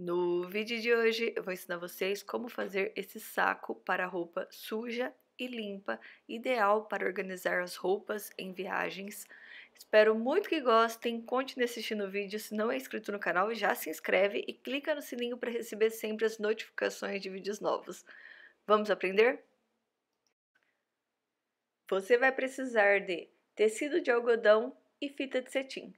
No vídeo de hoje eu vou ensinar vocês como fazer esse saco para roupa suja e limpa, ideal para organizar as roupas em viagens. Espero muito que gostem, continue assistindo o vídeo, se não é inscrito no canal já se inscreve e clica no sininho para receber sempre as notificações de vídeos novos. Vamos aprender? Você vai precisar de tecido de algodão e fita de cetim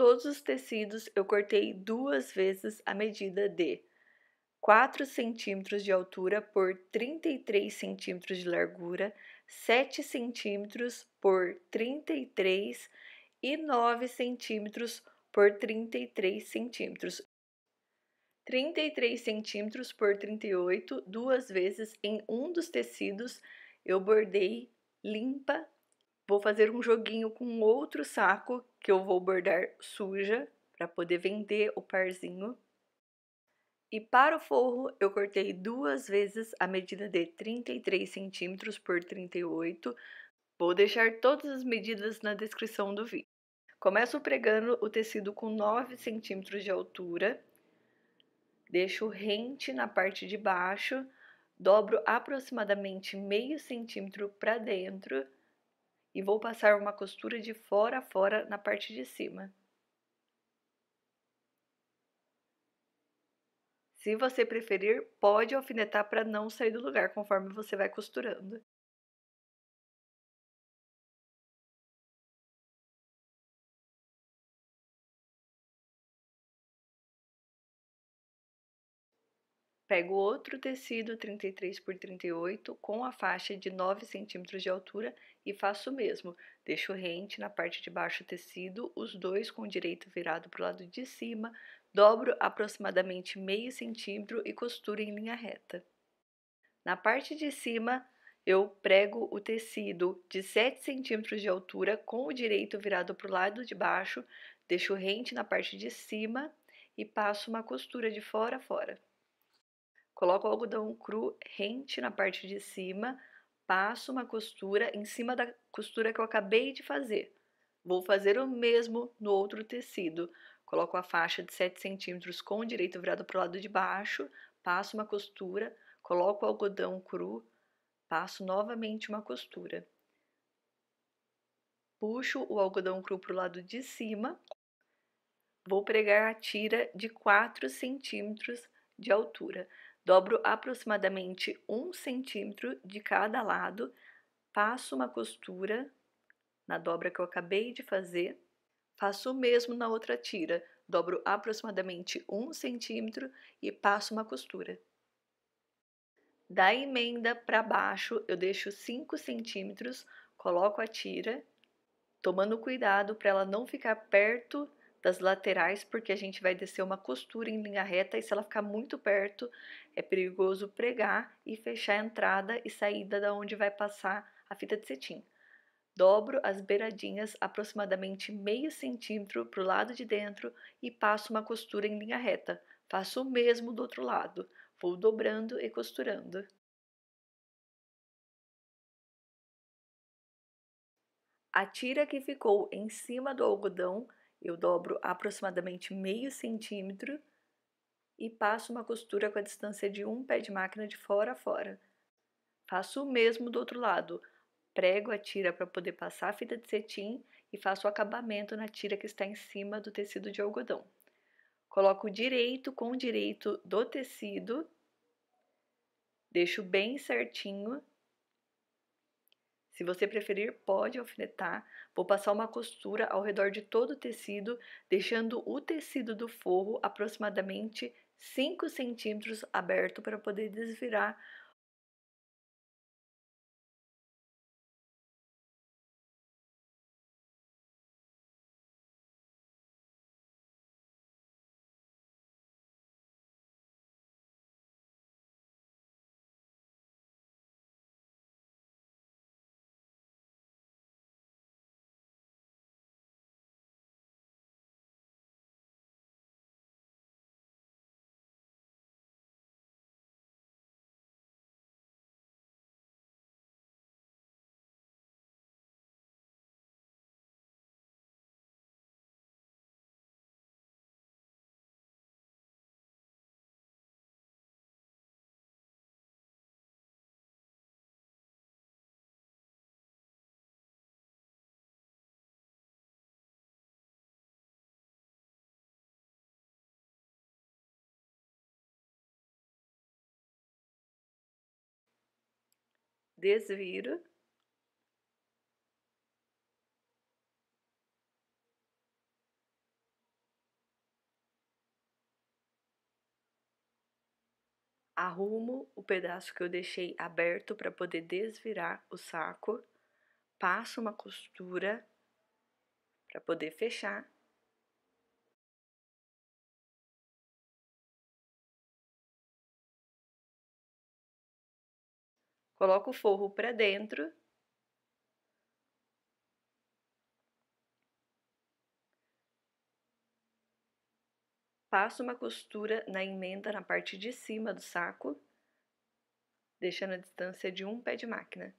todos os tecidos, eu cortei duas vezes a medida de 4 centímetros de altura por 33 centímetros de largura, 7 centímetros por 33 e 9 centímetros por 33 centímetros. 33 centímetros por 38, duas vezes em um dos tecidos, eu bordei limpa vou fazer um joguinho com outro saco que eu vou bordar suja para poder vender o parzinho. E para o forro, eu cortei duas vezes a medida de 33 centímetros por 38. Vou deixar todas as medidas na descrição do vídeo. Começo pregando o tecido com 9 centímetros de altura, deixo rente na parte de baixo, dobro aproximadamente meio centímetro para dentro e vou passar uma costura de fora a fora na parte de cima. Se você preferir, pode alfinetar para não sair do lugar conforme você vai costurando. Pego outro tecido 33 por 38 com a faixa de 9 centímetros de altura e faço o mesmo. Deixo rente na parte de baixo do tecido, os dois com o direito virado para o lado de cima, dobro aproximadamente meio centímetro e costuro em linha reta. Na parte de cima, eu prego o tecido de 7 centímetros de altura com o direito virado para o lado de baixo, deixo rente na parte de cima e passo uma costura de fora a fora. Coloco o algodão cru rente na parte de cima, passo uma costura em cima da costura que eu acabei de fazer. Vou fazer o mesmo no outro tecido. Coloco a faixa de 7 centímetros com o direito virado para o lado de baixo, passo uma costura, coloco o algodão cru, passo novamente uma costura. Puxo o algodão cru para o lado de cima, vou pregar a tira de 4 centímetros de altura. Dobro aproximadamente um centímetro de cada lado, passo uma costura na dobra que eu acabei de fazer, faço o mesmo na outra tira, dobro aproximadamente um centímetro e passo uma costura. Da emenda para baixo, eu deixo 5 centímetros, coloco a tira, tomando cuidado para ela não ficar perto das laterais, porque a gente vai descer uma costura em linha reta e se ela ficar muito perto, é perigoso pregar e fechar a entrada e saída da onde vai passar a fita de cetim. Dobro as beiradinhas aproximadamente meio centímetro para o lado de dentro e passo uma costura em linha reta. Faço o mesmo do outro lado. Vou dobrando e costurando. A tira que ficou em cima do algodão eu dobro aproximadamente meio centímetro e passo uma costura com a distância de um pé de máquina de fora a fora. Faço o mesmo do outro lado. Prego a tira para poder passar a fita de cetim e faço o acabamento na tira que está em cima do tecido de algodão. Coloco direito com direito do tecido, deixo bem certinho se você preferir, pode alfinetar. Vou passar uma costura ao redor de todo o tecido, deixando o tecido do forro aproximadamente 5 centímetros aberto para poder desvirar desviro, Arrumo o pedaço que eu deixei aberto para poder desvirar o saco, passo uma costura para poder fechar Coloco o forro para dentro. Passo uma costura na emenda na parte de cima do saco, deixando a distância de um pé de máquina.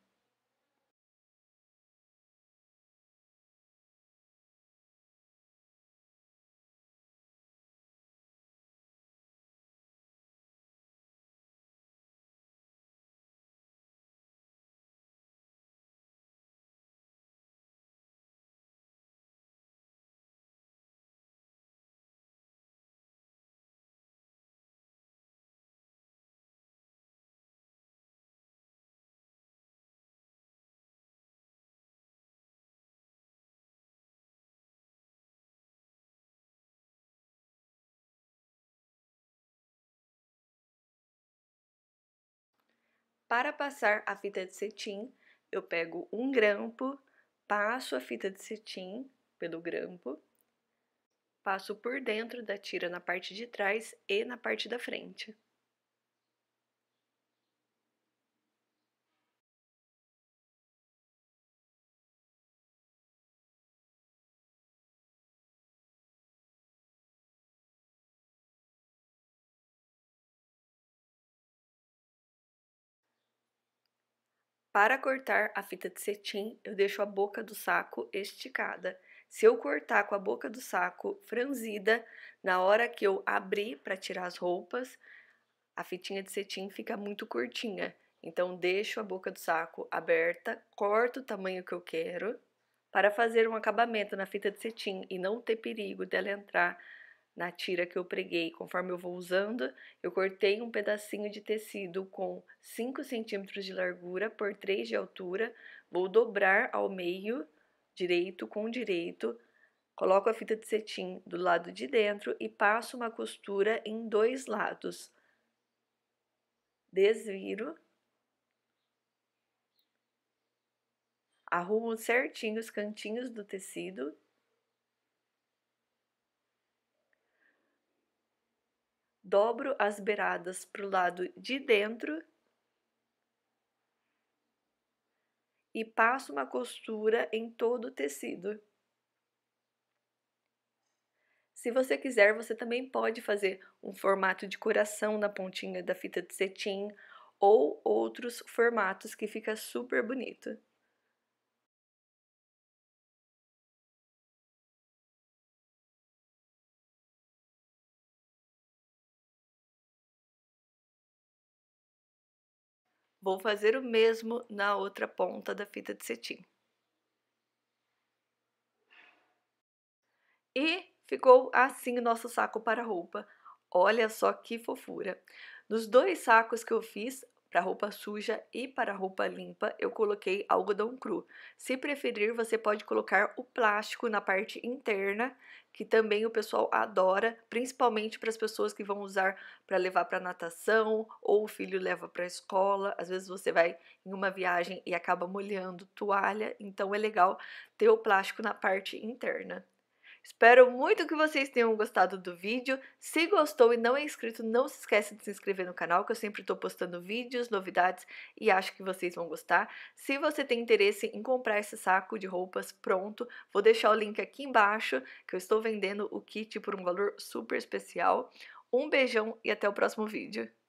Para passar a fita de cetim, eu pego um grampo, passo a fita de cetim pelo grampo, passo por dentro da tira na parte de trás e na parte da frente. Para cortar a fita de cetim, eu deixo a boca do saco esticada. Se eu cortar com a boca do saco franzida, na hora que eu abrir para tirar as roupas, a fitinha de cetim fica muito curtinha. Então, deixo a boca do saco aberta, corto o tamanho que eu quero. Para fazer um acabamento na fita de cetim e não ter perigo dela entrar na tira que eu preguei, conforme eu vou usando, eu cortei um pedacinho de tecido com 5 centímetros de largura por 3 de altura, vou dobrar ao meio, direito com direito, coloco a fita de cetim do lado de dentro e passo uma costura em dois lados. Desviro. Arrumo certinho os cantinhos do tecido dobro as beiradas para o lado de dentro e passo uma costura em todo o tecido. Se você quiser, você também pode fazer um formato de coração na pontinha da fita de cetim ou outros formatos que fica super bonito. Vou fazer o mesmo na outra ponta da fita de cetim. E ficou assim o nosso saco para roupa. Olha só que fofura! Nos dois sacos que eu fiz, para roupa suja e para roupa limpa, eu coloquei algodão cru. Se preferir, você pode colocar o plástico na parte interna, que também o pessoal adora, principalmente para as pessoas que vão usar para levar para natação ou o filho leva para a escola. Às vezes você vai em uma viagem e acaba molhando toalha, então é legal ter o plástico na parte interna. Espero muito que vocês tenham gostado do vídeo. Se gostou e não é inscrito, não se esquece de se inscrever no canal, que eu sempre estou postando vídeos, novidades e acho que vocês vão gostar. Se você tem interesse em comprar esse saco de roupas pronto, vou deixar o link aqui embaixo, que eu estou vendendo o kit por um valor super especial. Um beijão e até o próximo vídeo.